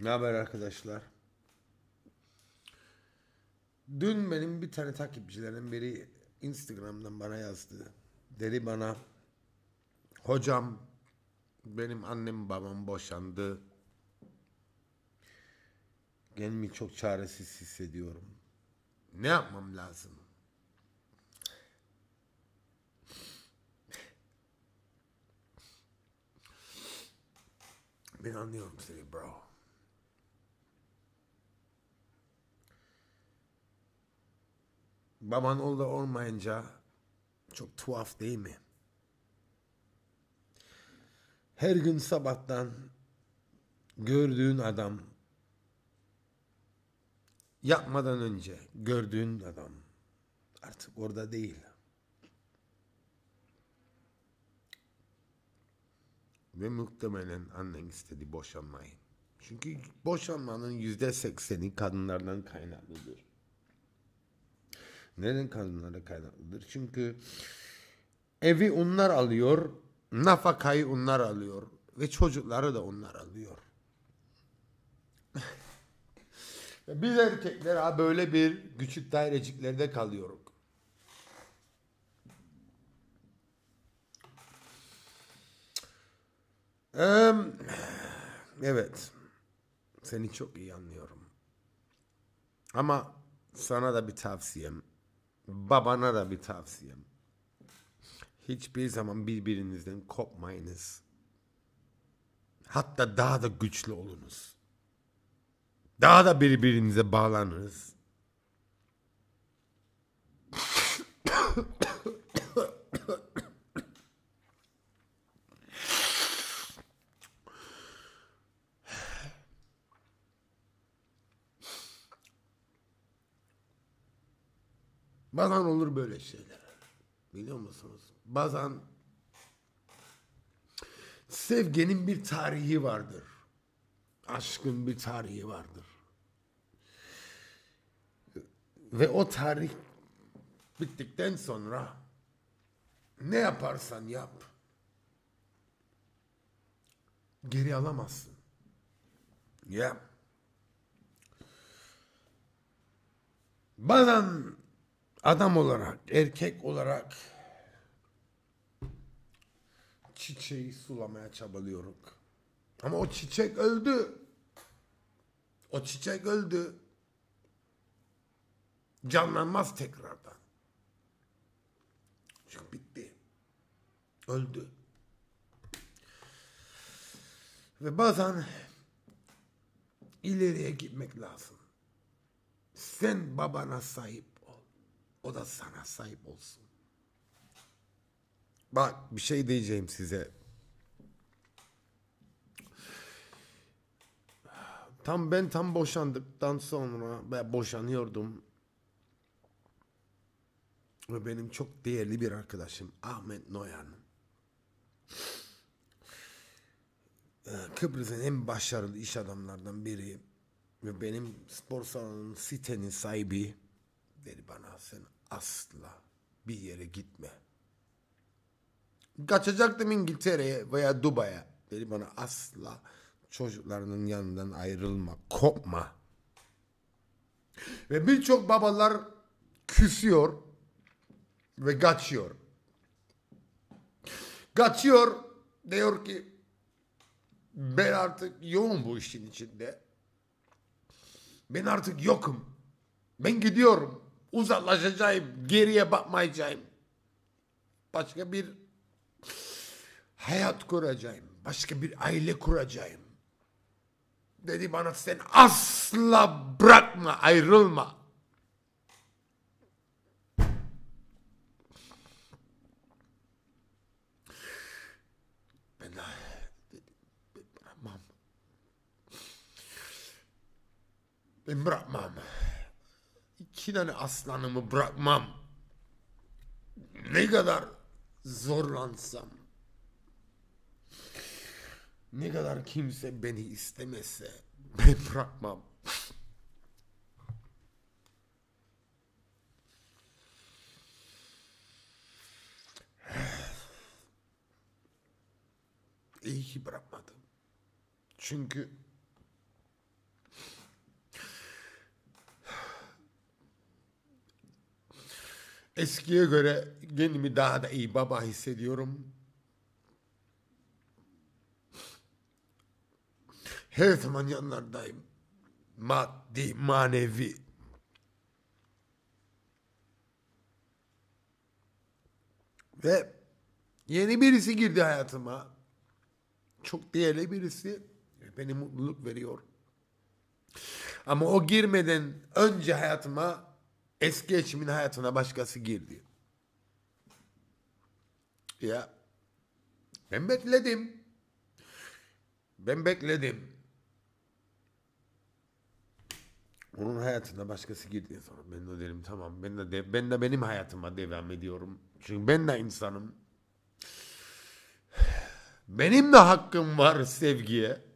Ne haber arkadaşlar? Dün benim bir tane takipçilerim biri Instagram'dan bana yazdı. Dedi bana hocam benim annem babam boşandı. Kendimi çok çaresiz hissediyorum. Ne yapmam lazım? Ben anlıyorum seni bro. baban oğlu da olmayınca çok tuhaf değil mi? Her gün sabahtan gördüğün adam yapmadan önce gördüğün adam artık orada değil. Ve muhtemelen annen istedi boşanmayı. Çünkü boşanmanın yüzde sekseni kadınlardan kaynaklıdır. Neden kadınlara kaynaklıdır? Çünkü evi onlar alıyor, nafakayı onlar alıyor ve çocukları da onlar alıyor. Biz erkekler ha böyle bir küçük daireciklerde kalıyoruz. evet. Seni çok iyi anlıyorum. Ama sana da bir tavsiyem babana da bir tavsiyem. Hiçbir zaman birbirinizden kopmayınız. Hatta daha da güçlü olunuz. Daha da birbirinize bağlanınız. Bazen olur böyle şeyler. Biliyor musunuz? Bazen sevgenin bir tarihi vardır. Aşkın bir tarihi vardır. Ve o tarih bittikten sonra ne yaparsan yap geri alamazsın. Ya. Yeah. Bazen adam olarak, erkek olarak çiçeği sulamaya çabalıyorum. Ama o çiçek öldü. O çiçek öldü. Canlanmaz tekrardan. Çünkü bitti. Öldü. Ve bazen ileriye gitmek lazım. Sen babana sahip o da sana sahip olsun. Bak bir şey diyeceğim size. Tam ben tam boşandıktan sonra ben boşanıyordum. Ve benim çok değerli bir arkadaşım Ahmet Noyan. Ee, Kıbrıs'ın en başarılı iş adamlarından biri ve benim spor salonunun sitenin sahibi dedi bana sen asla bir yere gitme. Kaçacaktım İngiltere'ye veya Dubai'ye. Dedi bana asla çocuklarının yanından ayrılma, kopma. Ve birçok babalar küsüyor ve kaçıyor. Kaçıyor diyor ki ben artık yoğun bu işin içinde. Ben artık yokum. Ben gidiyorum uzaklaşacağım, geriye bakmayacağım. Başka bir hayat kuracağım, başka bir aile kuracağım. Dedi bana sen asla bırakma, ayrılma. Ben bırakmam. Ben bırakmam iki tane aslanımı bırakmam. Ne kadar zorlansam. Ne kadar kimse beni istemese ben bırakmam. İyi ki bırakmadım. Çünkü Eskiye göre kendimi daha da iyi baba hissediyorum. Her zaman yanlardayım. Maddi, manevi. Ve yeni birisi girdi hayatıma. Çok değerli birisi. Beni mutluluk veriyor. Ama o girmeden önce hayatıma Eski eşimin hayatına başkası girdi. Ya ben bekledim. Ben bekledim. Onun hayatına başkası girdi sonra ben de derim tamam ben de, de ben de benim hayatıma devam ediyorum. Çünkü ben de insanım. Benim de hakkım var sevgiye.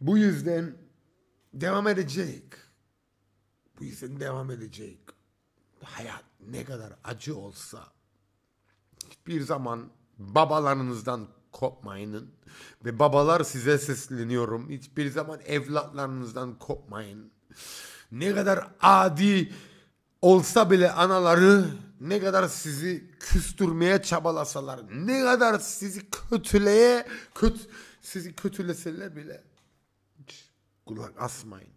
Bu yüzden devam edecek. Bu yüzden devam edecek. Hayat ne kadar acı olsa bir zaman babalarınızdan kopmayın ve babalar size sesleniyorum. Hiçbir zaman evlatlarınızdan kopmayın. Ne kadar adi olsa bile anaları ne kadar sizi küstürmeye çabalasalar, ne kadar sizi kötüleye kötü sizi kötüleseler bile kulak asmayın.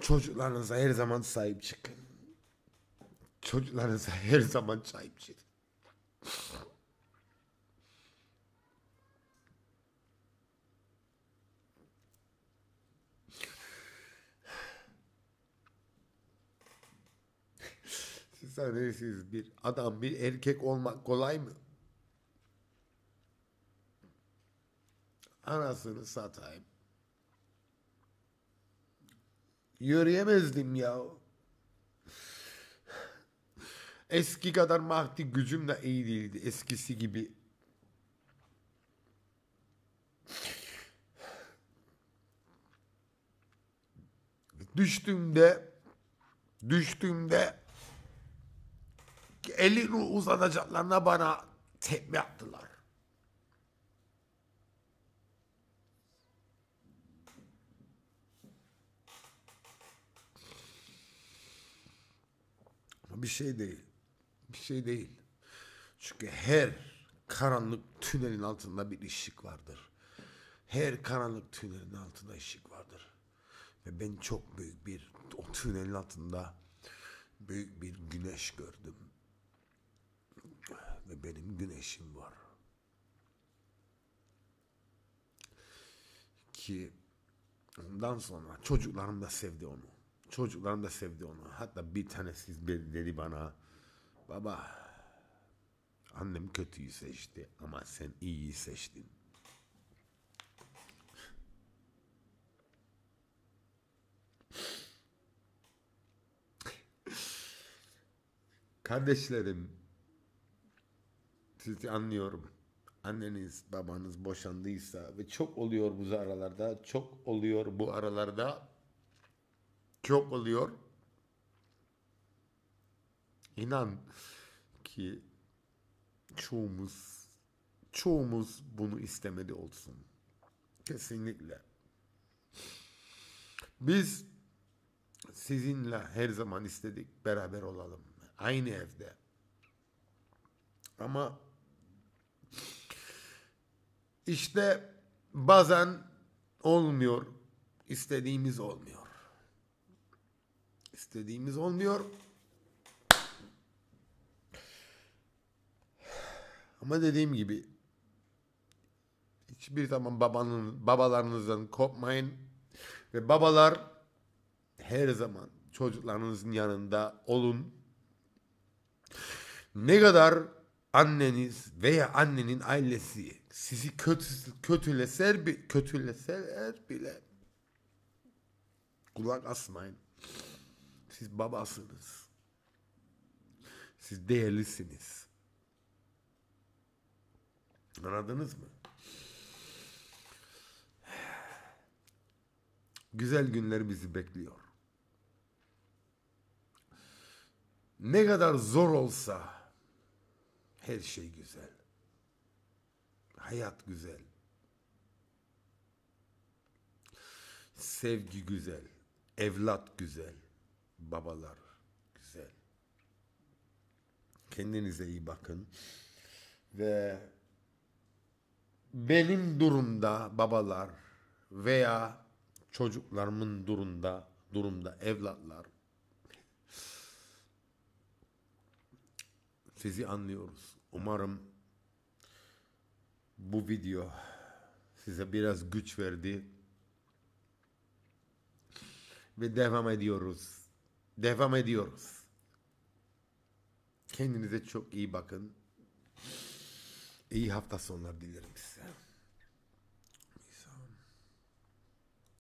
Çocuklarınıza her zaman sahip çıkın. Çocuklarınıza her zaman sahip çıkın. Siz sanıyorsunuz bir adam bir erkek olmak kolay mı? Anasını satayım. Yürüyemezdim ya. Eski kadar maddi gücüm de iyi değildi eskisi gibi. Düştüğümde düştüğümde elini uzanacaklarına bana tepme attılar. Bir şey değil. Bir şey değil. Çünkü her karanlık tünelin altında bir ışık vardır. Her karanlık tünelin altında ışık vardır. Ve ben çok büyük bir o tünelin altında büyük bir güneş gördüm. Ve benim güneşim var. Ki ondan sonra çocuklarım da sevdi onu. Çocuklarım da sevdi onu. Hatta bir tanesi dedi bana baba annem kötüyü seçti ama sen iyiyi seçtin. Kardeşlerim sizi anlıyorum. Anneniz, babanız boşandıysa ve çok oluyor bu aralarda, çok oluyor bu aralarda çok oluyor. İnan ki çoğumuz çoğumuz bunu istemedi olsun. Kesinlikle. Biz sizinle her zaman istedik beraber olalım. Aynı evde. Ama işte bazen olmuyor, istediğimiz olmuyor. İstediğimiz olmuyor. Ama dediğim gibi hiçbir zaman babanın, babalarınızdan kopmayın. Ve babalar her zaman çocuklarınızın yanında olun. Ne kadar anneniz veya annenin ailesi sizi kötü, kötüleser, kötüleser bile kulak asmayın. Siz babasınız. Siz değerlisiniz. Anladınız mı? Güzel günler bizi bekliyor. Ne kadar zor olsa her şey güzel. Hayat güzel. Sevgi güzel. Evlat güzel babalar. Güzel. Kendinize iyi bakın. Ve benim durumda babalar veya çocuklarımın durumda durumda evlatlar sizi anlıyoruz. Umarım bu video size biraz güç verdi ve devam ediyoruz. Devam ediyoruz. Kendinize çok iyi bakın. İyi hafta sonları dilerim size.